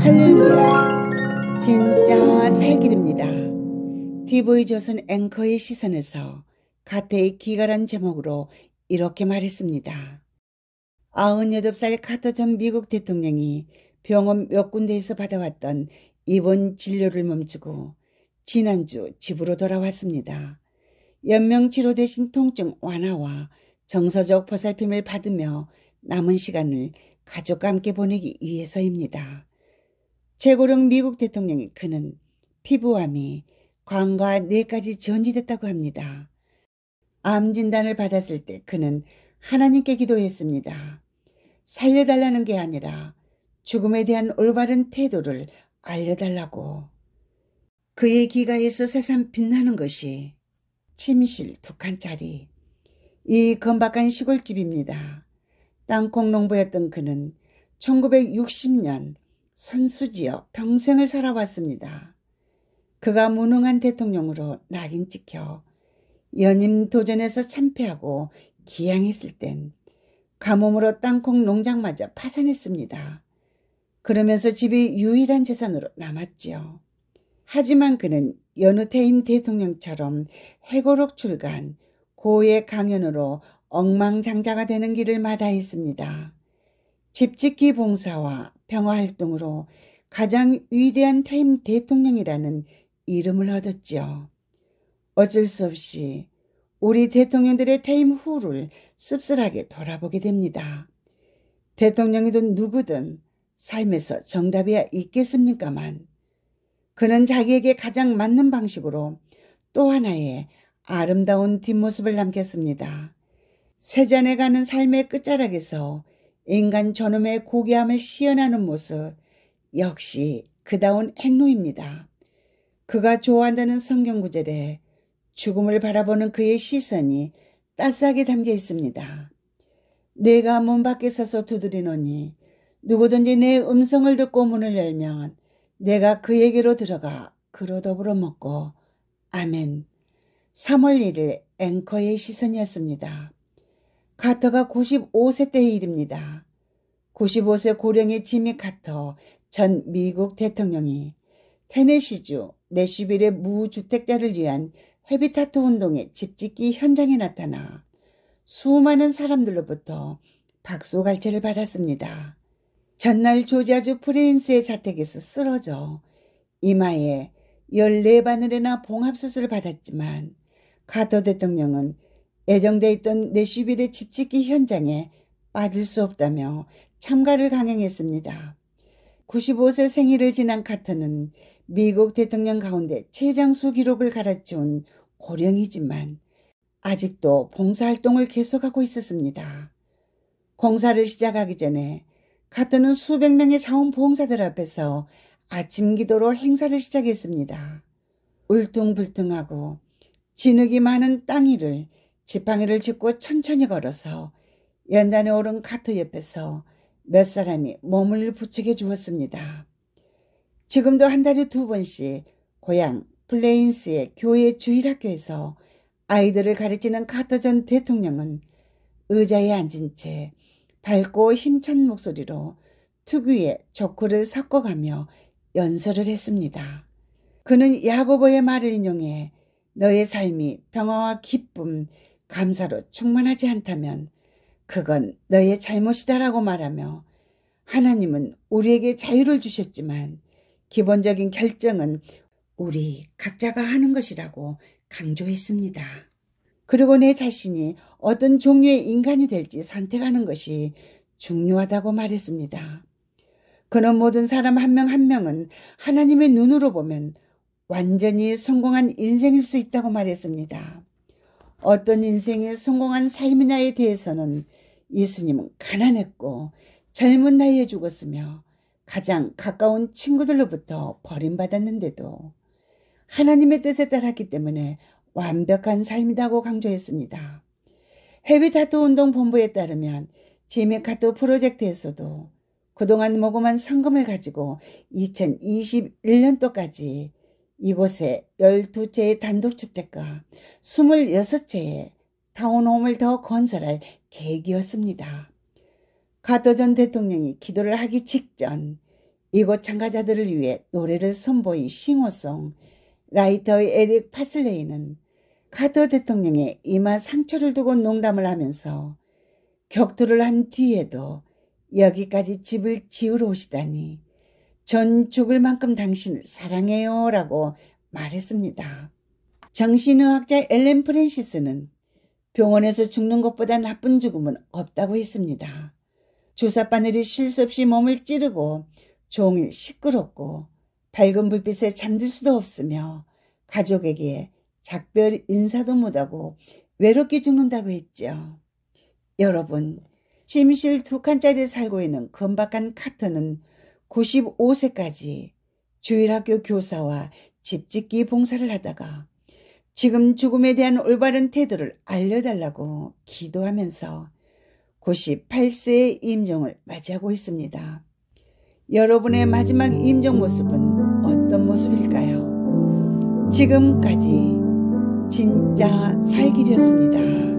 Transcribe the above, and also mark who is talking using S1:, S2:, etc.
S1: 할렐루야 진짜 살길입니다 디보이 조선 앵커의 시선에서 카테의 기가란 제목으로 이렇게 말했습니다. 98살 카터 전 미국 대통령이 병원 몇 군데에서 받아왔던 입원 진료를 멈추고 지난주 집으로 돌아왔습니다. 연명치료 대신 통증 완화와 정서적 보살핌을 받으며 남은 시간을 가족과 함께 보내기 위해서입니다. 최고령 미국 대통령이 그는 피부암이 광과 뇌까지 전이됐다고 합니다. 암 진단을 받았을 때 그는 하나님께 기도했습니다. 살려달라는 게 아니라 죽음에 대한 올바른 태도를 알려달라고. 그의 귀가에서 새삼 빛나는 것이 침실 두 칸짜리 이 건박한 시골집입니다. 땅콩 농부였던 그는 1960년 손수지어 평생을 살아왔습니다. 그가 무능한 대통령으로 낙인 찍혀 연임 도전에서 참패하고 기양했을 땐 가뭄으로 땅콩 농장마저 파산했습니다. 그러면서 집이 유일한 재산으로 남았지요. 하지만 그는 여느 태임 대통령처럼 해고록 출간 고의 강연으로 엉망장자가 되는 길을 마다했습니다. 집짓기 봉사와 평화활동으로 가장 위대한 타임 대통령이라는 이름을 얻었지요. 어쩔 수 없이 우리 대통령들의 타임 후를 씁쓸하게 돌아보게 됩니다. 대통령이든 누구든 삶에서 정답이야 있겠습니까만 그는 자기에게 가장 맞는 방식으로 또 하나의 아름다운 뒷모습을 남겼습니다. 세잔에 가는 삶의 끝자락에서 인간 저놈의 고귀함을 시연하는 모습 역시 그다운 행로입니다. 그가 좋아한다는 성경 구절에 죽음을 바라보는 그의 시선이 따스하게 담겨 있습니다. 내가 문 밖에 서서 두드리노니 누구든지 내 음성을 듣고 문을 열면 내가 그에게로 들어가 그로 더불어 먹고 아멘. 3월 1일 앵커의 시선이었습니다. 카터가 95세 때의 일입니다. 95세 고령의 지미 카터 전 미국 대통령이 테네시주 내시빌의 무주택자를 위한 헤비타트 운동의 집짓기 현장에 나타나 수많은 사람들로부터 박수갈채를 받았습니다. 전날 조지아주 프린스의 자택에서 쓰러져 이마에 14바늘이나 봉합수술을 받았지만 카터 대통령은 예정돼 있던 내슈빌의 집짓기 현장에 빠질 수 없다며 참가를 강행했습니다. 95세 생일을 지난 카터는 미국 대통령 가운데 최장수 기록을 갈아치운 고령이지만 아직도 봉사활동을 계속하고 있었습니다. 공사를 시작하기 전에 카터는 수백 명의 자원봉사들 앞에서 아침 기도로 행사를 시작했습니다. 울퉁불퉁하고 진흙이 많은 땅 위를 지팡이를 짚고 천천히 걸어서 연단에 오른 카트 옆에서 몇 사람이 몸을 부축해 주었습니다. 지금도 한 달에 두 번씩 고향 플레인스의 교회 주일학교에서 아이들을 가르치는 카터 전 대통령은 의자에 앉은 채 밝고 힘찬 목소리로 특유의 조크를 섞어가며 연설을 했습니다. 그는 야고보의 말을 인용해 너의 삶이 평화와 기쁨, 감사로 충만하지 않다면 그건 너의 잘못이다라고 말하며 하나님은 우리에게 자유를 주셨지만 기본적인 결정은 우리 각자가 하는 것이라고 강조했습니다. 그리고 내 자신이 어떤 종류의 인간이 될지 선택하는 것이 중요하다고 말했습니다. 그는 모든 사람 한 명한 한 명은 하나님의 눈으로 보면 완전히 성공한 인생일 수 있다고 말했습니다. 어떤 인생이 성공한 삶이냐에 대해서는 예수님은 가난했고 젊은 나이에 죽었으며 가장 가까운 친구들로부터 버림받았는데도 하나님의 뜻에 따랐기 때문에 완벽한 삶이라고 강조했습니다. 해외 타투 운동 본부에 따르면 제미 카토 프로젝트에서도 그동안 모금한 성금을 가지고 2021년도까지 이곳에 12채의 단독주택과 26채의 타운홈을 더 건설할 계획이었습니다. 카터 전 대통령이 기도를 하기 직전 이곳 참가자들을 위해 노래를 선보인 싱어송 라이터의 에릭 파슬레이는 카터 대통령의 이마 상처를 두고 농담을 하면서 격투를 한 뒤에도 여기까지 집을 지으러 오시다니 전 죽을 만큼 당신을 사랑해요 라고 말했습니다. 정신의학자 엘렌 프랜시스는 병원에서 죽는 것보다 나쁜 죽음은 없다고 했습니다. 주사바늘이 실수없이 몸을 찌르고 종일 시끄럽고 밝은 불빛에 잠들 수도 없으며 가족에게 작별 인사도 못하고 외롭게 죽는다고 했죠. 여러분, 침실 두 칸짜리 살고 있는 건박한 카터는 95세까지 주일학교 교사와 집짓기 봉사를 하다가 지금 죽음에 대한 올바른 태도를 알려달라고 기도하면서 98세의 임종을 맞이하고 있습니다. 여러분의 마지막 임종 모습은 어떤 모습일까요? 지금까지 진짜 살길이었습니다.